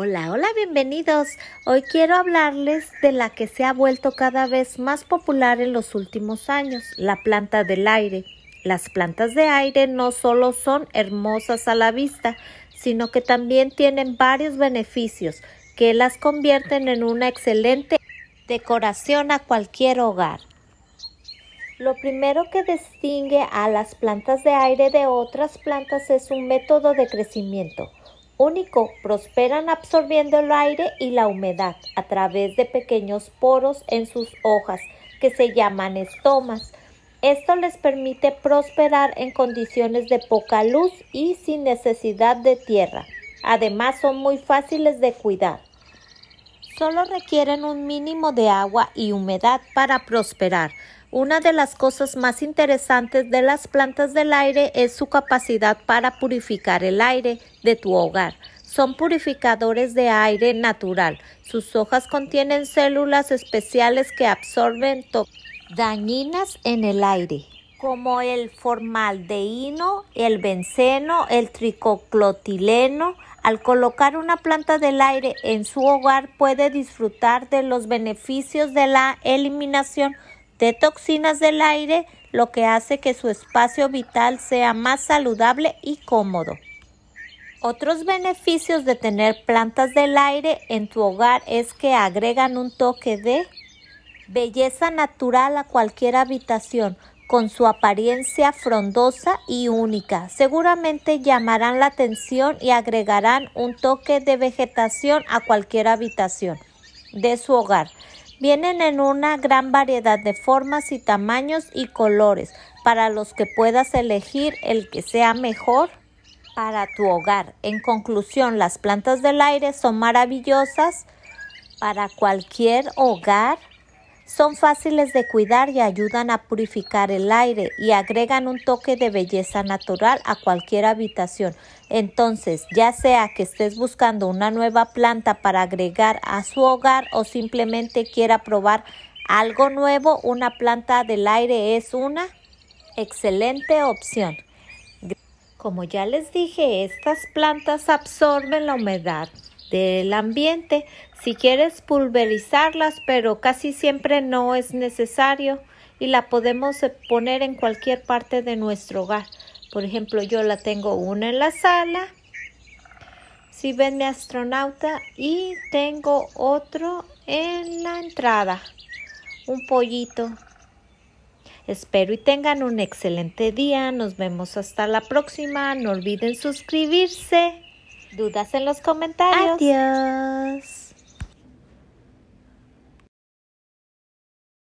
Hola, hola, bienvenidos. Hoy quiero hablarles de la que se ha vuelto cada vez más popular en los últimos años, la planta del aire. Las plantas de aire no solo son hermosas a la vista, sino que también tienen varios beneficios que las convierten en una excelente decoración a cualquier hogar. Lo primero que distingue a las plantas de aire de otras plantas es un método de crecimiento único, prosperan absorbiendo el aire y la humedad a través de pequeños poros en sus hojas que se llaman estomas. Esto les permite prosperar en condiciones de poca luz y sin necesidad de tierra. Además son muy fáciles de cuidar. Solo requieren un mínimo de agua y humedad para prosperar. Una de las cosas más interesantes de las plantas del aire es su capacidad para purificar el aire de tu hogar. Son purificadores de aire natural. Sus hojas contienen células especiales que absorben dañinas en el aire, como el formaldehído, el benceno, el tricoclotileno. Al colocar una planta del aire en su hogar puede disfrutar de los beneficios de la eliminación de toxinas del aire, lo que hace que su espacio vital sea más saludable y cómodo. Otros beneficios de tener plantas del aire en tu hogar es que agregan un toque de belleza natural a cualquier habitación, con su apariencia frondosa y única. Seguramente llamarán la atención y agregarán un toque de vegetación a cualquier habitación de su hogar. Vienen en una gran variedad de formas y tamaños y colores para los que puedas elegir el que sea mejor para tu hogar. En conclusión, las plantas del aire son maravillosas para cualquier hogar son fáciles de cuidar y ayudan a purificar el aire y agregan un toque de belleza natural a cualquier habitación. Entonces, ya sea que estés buscando una nueva planta para agregar a su hogar o simplemente quiera probar algo nuevo, una planta del aire es una excelente opción. Como ya les dije, estas plantas absorben la humedad, del ambiente. Si quieres pulverizarlas, pero casi siempre no es necesario y la podemos poner en cualquier parte de nuestro hogar. Por ejemplo, yo la tengo una en la sala. Si ven mi astronauta y tengo otro en la entrada. Un pollito. Espero y tengan un excelente día. Nos vemos hasta la próxima. No olviden suscribirse dudas en los comentarios. Adiós.